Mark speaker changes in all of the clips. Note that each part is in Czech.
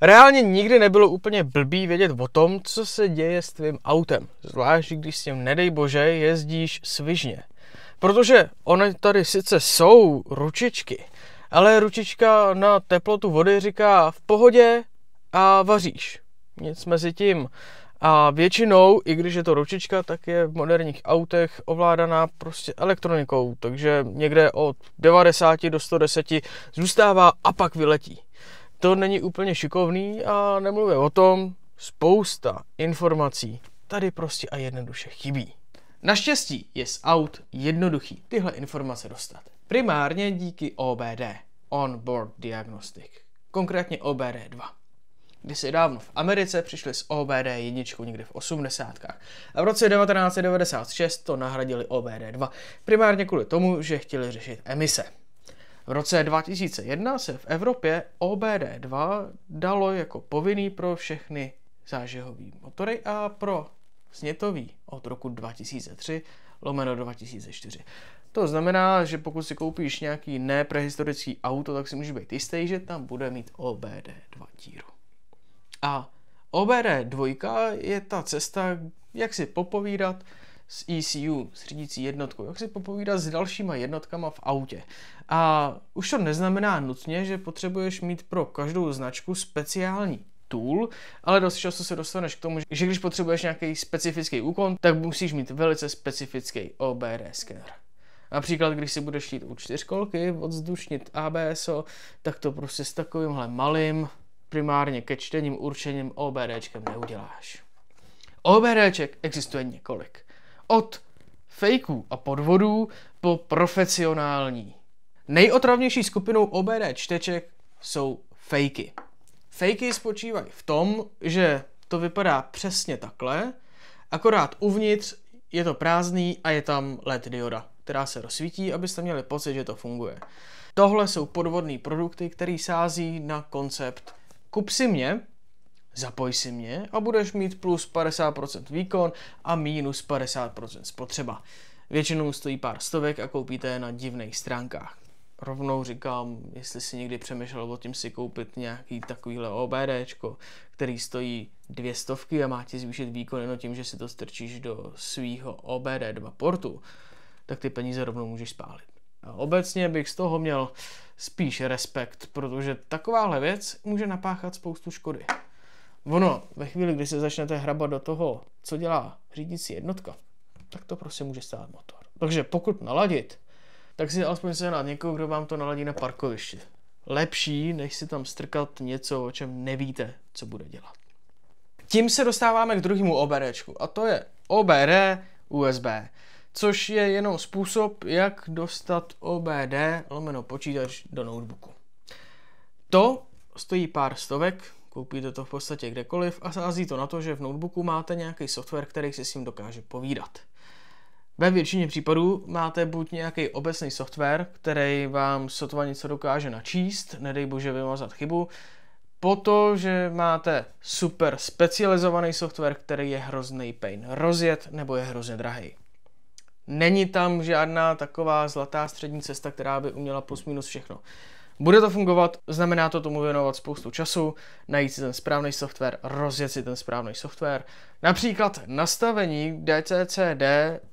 Speaker 1: Reálně nikdy nebylo úplně blbý vědět o tom, co se děje s tvým autem, zvlášť když s tím, nedej bože, jezdíš svižně. Protože ony tady sice jsou ručičky, ale ručička na teplotu vody říká v pohodě a vaříš. Nic mezi tím. A většinou, i když je to ručička, tak je v moderních autech ovládaná prostě elektronikou, takže někde od 90 do 110 zůstává a pak vyletí to není úplně šikovný a nemluvě o tom, spousta informací tady prostě a jednoduše chybí. Naštěstí je z aut jednoduchý tyhle informace dostat. Primárně díky OBD, Onboard Diagnostic, konkrétně OBD2. si dávno v Americe přišli s OBD jedničkou někde v 80. A v roce 1996 to nahradili OBD2, primárně kvůli tomu, že chtěli řešit emise. V roce 2001 se v Evropě OBD2 dalo jako povinný pro všechny zážehový motory a pro snětový od roku 2003 lomeno 2004. To znamená, že pokud si koupíš nějaký neprehistorický auto, tak si může být jistý, že tam bude mít OBD2 díru. A OBD2 je ta cesta, jak si popovídat s ECU, s řídící jednotkou, jak si popovídat s dalšíma jednotkama v autě. A už to neznamená nutně, že potřebuješ mít pro každou značku speciální tool, ale dost často se dostaneš k tomu, že když potřebuješ nějaký specifický úkon, tak musíš mít velice specifický OBD skener. Například, když si budeš štít u čtyřkolky, odzdušnit ABSO, tak to prostě s takovýmhle malým, primárně ke čtením určením OBDčkem neuděláš. OBDček existuje několik od fejků a podvodů po profesionální. Nejotravnější skupinou OBD čteček jsou fejky. Fejky spočívají v tom, že to vypadá přesně takhle, akorát uvnitř je to prázdný a je tam LED dioda, která se rozsvítí, abyste měli pocit, že to funguje. Tohle jsou podvodné produkty, které sází na koncept kup si mě, Zapoj si mě a budeš mít plus 50% výkon a minus 50% spotřeba. Většinou stojí pár stovek a koupíte je na divných stránkách. Rovnou říkám, jestli si někdy přemýšlel o tím si koupit nějaký takovýhle OBD, který stojí dvě stovky a má ti zvýšit výkon jenom tím, že si to strčíš do svýho OBD2 portu, tak ty peníze rovnou můžeš spálit. A obecně bych z toho měl spíš respekt, protože takováhle věc může napáchat spoustu škody ono, ve chvíli, kdy se začnete hrabat do toho, co dělá řídící jednotka, tak to prostě může stát motor. Takže pokud naladit, tak si alespoň na někoho, kdo vám to naladí na parkovišti. Lepší, než si tam strkat něco, o čem nevíte, co bude dělat. Tím se dostáváme k druhému OBRčku a to je OBD USB, což je jenom způsob, jak dostat OBD lomeno počítač do notebooku. To stojí pár stovek, Koupíte to v podstatě kdekoliv a sází to na to, že v notebooku máte nějaký software, který si s ním dokáže povídat. Ve většině případů máte buď nějaký obecný software, který vám sotva něco dokáže načíst, nedej bože vymazat chybu, po to, že máte super specializovaný software, který je hrozný pain rozjet nebo je hrozně drahý. Není tam žádná taková zlatá střední cesta, která by uměla plus minus všechno. Bude to fungovat, znamená to tomu věnovat spoustu času, najít si ten správný software, rozjet si ten správný software. Například nastavení DCCD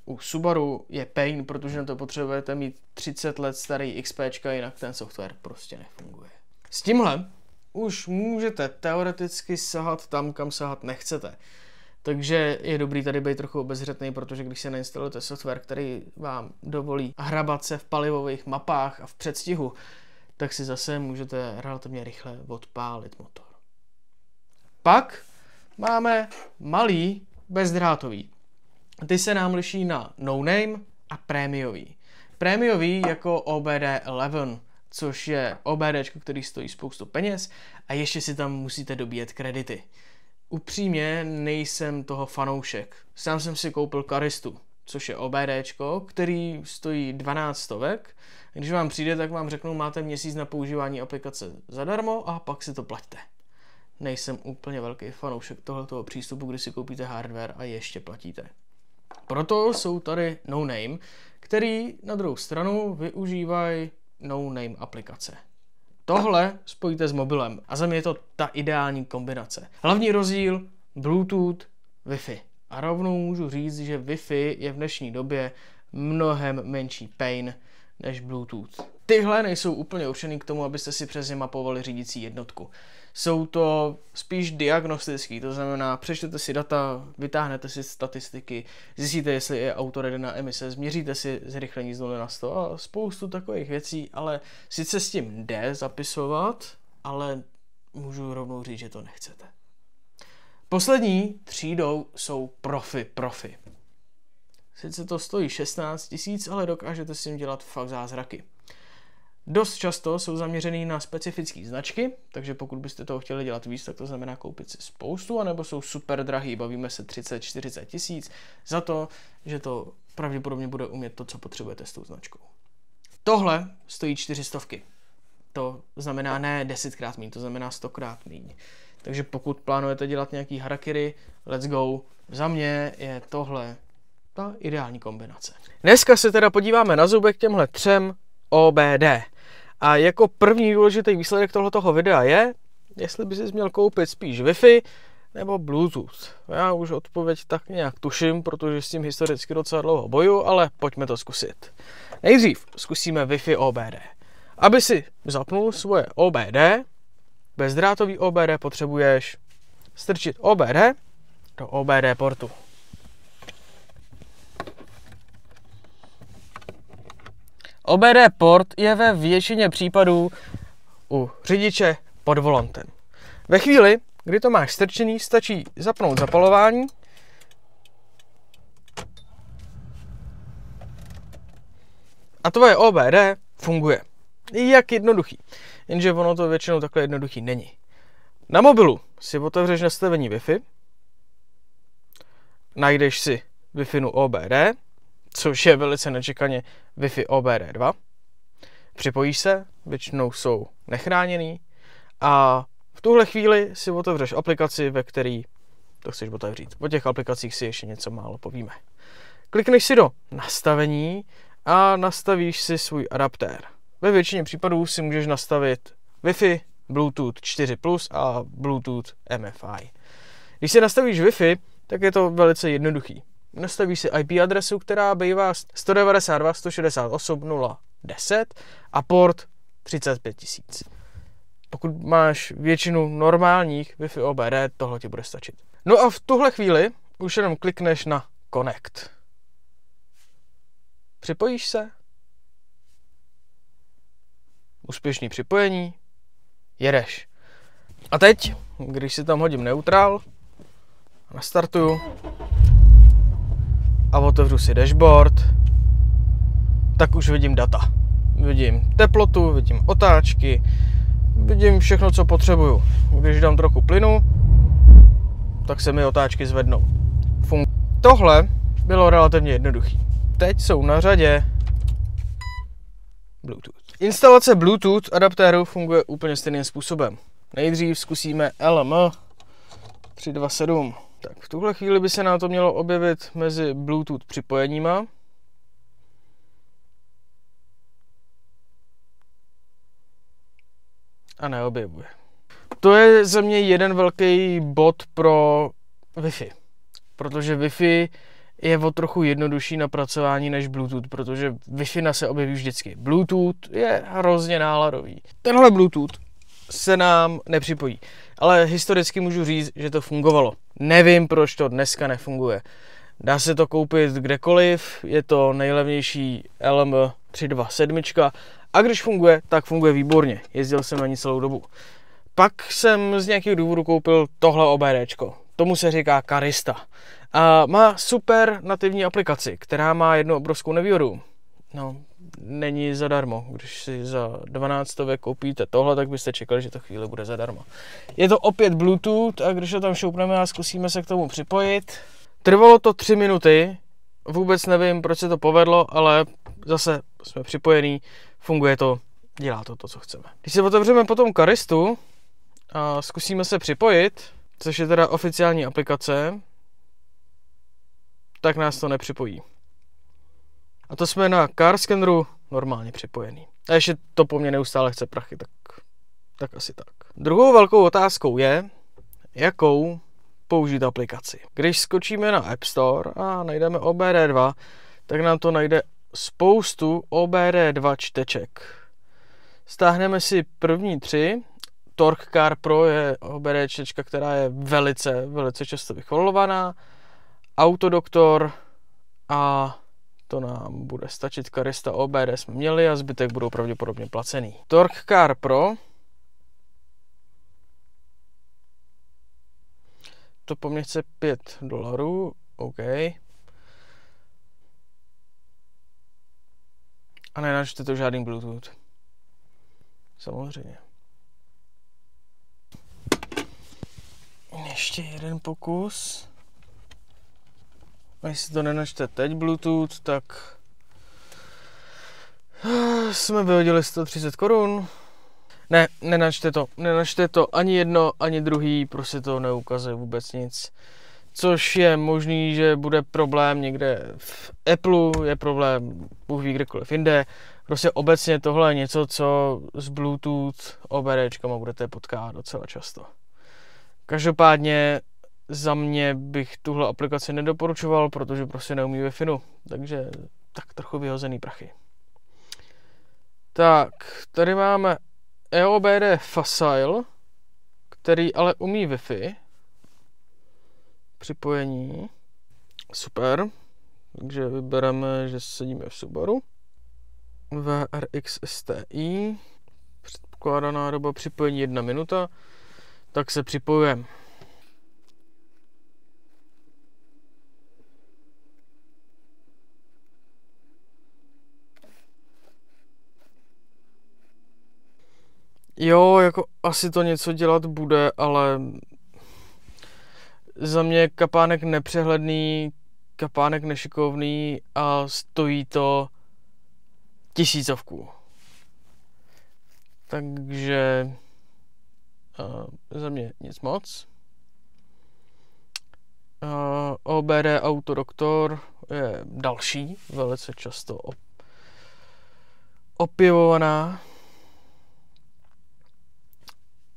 Speaker 1: u Subaru je pain, protože na to potřebujete mít 30 let starý XP, jinak ten software prostě nefunguje. S tímhle už můžete teoreticky sahat tam, kam sahat nechcete. Takže je dobrý tady být trochu obezřetný, protože když se nainstalujete software, který vám dovolí hrabat se v palivových mapách a v předstihu, tak si zase můžete relativně rychle odpálit motor. Pak máme malý bezdrátový. Ty se nám liší na no-name a prémiový. Prémiový jako OBD11, což je OBD, který stojí spoustu peněz a ještě si tam musíte dobíjet kredity. Upřímně nejsem toho fanoušek. Sám jsem si koupil Karistu, což je OBD, který stojí 12 stovek. Když vám přijde, tak vám řeknou, máte měsíc na používání aplikace zadarmo a pak si to plaťte. Nejsem úplně velký fanoušek tohoto přístupu, kdy si koupíte hardware a ještě platíte. Proto jsou tady no name, který na druhou stranu využívají no name aplikace. Tohle spojíte s mobilem a za mě je to ta ideální kombinace. Hlavní rozdíl Bluetooth, Wi-Fi. A rovnou můžu říct, že Wi-Fi je v dnešní době mnohem menší pain než Bluetooth. Tyhle nejsou úplně určený k tomu, abyste si přes ně mapovali řídící jednotku. Jsou to spíš diagnostický, to znamená, přečtete si data, vytáhnete si statistiky, zjistíte, jestli je auto na emise, změříte si zrychlení z 0 na 100 a spoustu takových věcí, ale sice s tím jde zapisovat, ale můžu rovnou říct, že to nechcete. Poslední třídou jsou profi, profi. Sice to stojí 16 tisíc, ale dokážete si tím dělat fakt zázraky. Dost často jsou zaměřený na specifické značky, takže pokud byste toho chtěli dělat víc, tak to znamená koupit si spoustu, anebo jsou super drahý, bavíme se 30-40 tisíc za to, že to pravděpodobně bude umět to, co potřebujete s tou značkou. Tohle stojí 400 To znamená ne 10krát méně, to znamená 100krát méně. Takže pokud plánujete dělat nějaký harakiri, let's go. Za mě je tohle ta ideální kombinace. Dneska se teda podíváme na zubek těmhle třem OBD. A jako první důležitý výsledek tohoto videa je, jestli by si měl koupit spíš Wi-Fi nebo Bluetooth. Já už odpověď tak nějak tuším, protože s tím historicky docela dlouho boju, ale pojďme to zkusit. Nejdřív zkusíme Wi-Fi OBD. Aby si zapnul svoje OBD, Bezdrátový OBD potřebuješ strčit OBD do OBD portu. OBD port je ve většině případů u řidiče pod volantem. Ve chvíli, kdy to máš strčený, stačí zapnout zapalování a tvoje OBD funguje jak jednoduchý. Jenže ono to většinou takhle jednoduchý není. Na mobilu si otevřeš nastavení Wi-Fi, najdeš si Wi-Fi OBD, což je velice nečekaně Wi-Fi OBD 2. Připojíš se, většinou jsou nechráněný a v tuhle chvíli si otevřeš aplikaci, ve který, to chceš otevřít. O těch aplikacích si ještě něco málo povíme. Klikneš si do nastavení a nastavíš si svůj adaptér. Ve většině případů si můžeš nastavit Wi-Fi, Bluetooth 4+, a Bluetooth MFI. Když si nastavíš Wi-Fi, tak je to velice jednoduchý. Nastavíš si IP adresu, která bývá 192.168.0.10 a port 35 000. Pokud máš většinu normálních Wi-Fi OBD, tohle ti bude stačit. No a v tuhle chvíli už jenom klikneš na Connect. Připojíš se úspěšný připojení, jedeš. A teď, když si tam hodím neutrál, nastartuju a otevřu si dashboard, tak už vidím data. Vidím teplotu, vidím otáčky, vidím všechno, co potřebuju. Když dám trochu plynu, tak se mi otáčky zvednou. Fun- Tohle bylo relativně jednoduché. Teď jsou na řadě Bluetooth. Instalace Bluetooth adaptéru funguje úplně stejným způsobem. Nejdřív zkusíme LM 327. Tak v tuhle chvíli by se nám to mělo objevit mezi Bluetooth připojeníma. A neobjevuje. To je za mě jeden velký bod pro Wi-Fi. Protože Wi-Fi je o trochu jednodušší na pracování než Bluetooth, protože Wi-Fi se objeví vždycky. Bluetooth je hrozně náladový. Tenhle Bluetooth se nám nepřipojí. Ale historicky můžu říct, že to fungovalo. Nevím, proč to dneska nefunguje. Dá se to koupit kdekoliv, je to nejlevnější LM 327 a když funguje, tak funguje výborně. Jezdil jsem na ní celou dobu. Pak jsem z nějakého důvodu koupil tohle OBDčko. Tomu se říká Karista. A má super nativní aplikaci, která má jednu obrovskou nevýhodu. No, není zadarmo. Když si za 12 věk koupíte tohle, tak byste čekali, že to chvíli bude zadarmo. Je to opět Bluetooth a když to tam šoupneme a zkusíme se k tomu připojit. Trvalo to 3 minuty, vůbec nevím, proč se to povedlo, ale zase jsme připojení, funguje to, dělá to to, co chceme. Když se otevřeme potom karistu a zkusíme se připojit, což je teda oficiální aplikace, tak nás to nepřipojí. A to jsme na scanneru normálně připojený. A ještě to po mně neustále chce prachy, tak, tak asi tak. Druhou velkou otázkou je, jakou použít aplikaci. Když skočíme na App Store a najdeme OBD2, tak nám to najde spoustu OBD2 čteček. Stáhneme si první tři Torque Car Pro je oberečnička, která je velice, velice často vychvalovaná. Autodoktor a to nám bude stačit, Karista OBD jsme měli a zbytek budou pravděpodobně placený. Torque Car Pro to po mně chce 5 dolarů, OK. A nenáčte to žádný Bluetooth. Samozřejmě. ještě jeden pokus. A jestli to nenačte teď Bluetooth, tak eh, jsme vyhodili 130 korun. Ne, nenačte to, nenačte to ani jedno, ani druhý, prostě to neukazuje vůbec nic. Což je možný, že bude problém někde v Apple, je problém, Bůh ví kdekoliv jinde. Prostě obecně tohle je něco, co s Bluetooth OBDčkama budete potkávat docela často. Každopádně za mě bych tuhle aplikaci nedoporučoval, protože prostě neumí finu. No, takže tak trochu vyhozený prachy. Tak, tady máme EOBD Facile, který ale umí Wi-Fi. Připojení. Super. Takže vybereme, že sedíme v Subaru. VRX STI. Předpokládaná doba připojení 1 minuta tak se připojujem. Jo, jako asi to něco dělat bude, ale za mě kapánek nepřehledný, kapánek nešikovný a stojí to tisícovku. Takže uh, eh, za mě nic moc. Uh, eh, OBD Autodoktor je další, velice často op- opivovaná.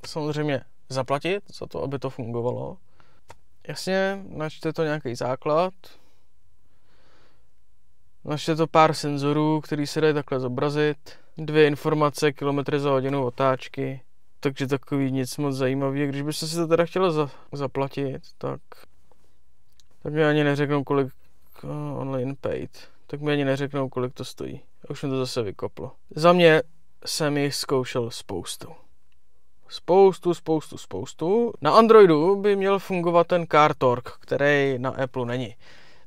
Speaker 1: Samozřejmě zaplatit za to, aby to fungovalo. Jasně, načte to nějaký základ, Našli to pár senzorů, který se dají takhle zobrazit. Dvě informace, kilometry za hodinu otáčky takže takový nic moc zajímavý. Když byste si to teda chtěla za, zaplatit, tak, tak mi ani neřeknou, kolik uh, online paid, tak mi ani neřeknou, kolik to stojí. Už mi to zase vykoplo. Za mě jsem jich zkoušel spoustu. Spoustu, spoustu, spoustu. Na Androidu by měl fungovat ten CarTorque, který na Apple není.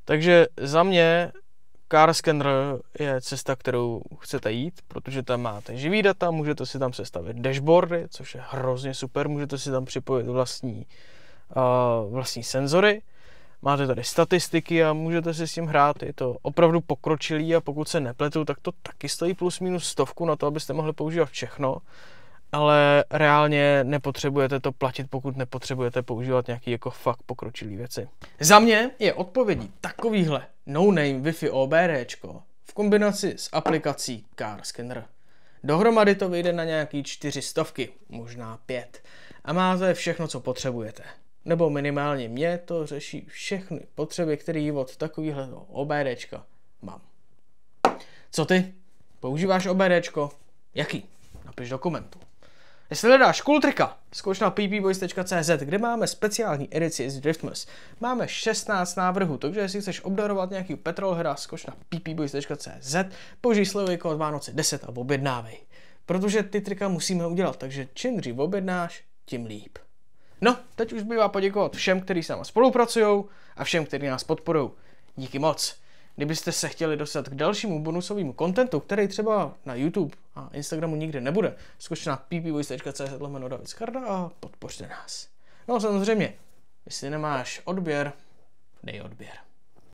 Speaker 1: Takže za mě Car Scanner je cesta, kterou chcete jít, protože tam máte živý data, můžete si tam sestavit dashboardy, což je hrozně super, můžete si tam připojit vlastní, uh, vlastní senzory, máte tady statistiky a můžete si s tím hrát, je to opravdu pokročilý a pokud se nepletu, tak to taky stojí plus minus stovku na to, abyste mohli používat všechno ale reálně nepotřebujete to platit, pokud nepotřebujete používat nějaký jako fakt pokročilý věci. Za mě je odpovědí takovýhle no-name Wi-Fi OBDčko v kombinaci s aplikací Car Scanner. Dohromady to vyjde na nějaký čtyři stovky, možná pět. A má máte všechno, co potřebujete. Nebo minimálně mě to řeší všechny potřeby, které od takovýhle OBDčka mám. Co ty? Používáš OBDčko? Jaký? Napiš do komentu. Jestli hledáš Kultrika, skoč na ppboys.cz, kde máme speciální edici z Driftmas. Máme 16 návrhů, takže jestli chceš obdarovat nějaký petrol hra, skoč na ppboys.cz, použij jako od Vánoce 10 a objednávej. Protože ty trika musíme udělat, takže čím dřív objednáš, tím líp. No, teď už bývá poděkovat všem, kteří s námi spolupracují a všem, kteří nás podporují. Díky moc. Kdybyste se chtěli dostat k dalšímu bonusovému kontentu, který třeba na YouTube a Instagramu nikde nebude, skočte na ppvoice.cz lomeno David Skarda a podpořte nás. No samozřejmě, jestli nemáš odběr, dej odběr.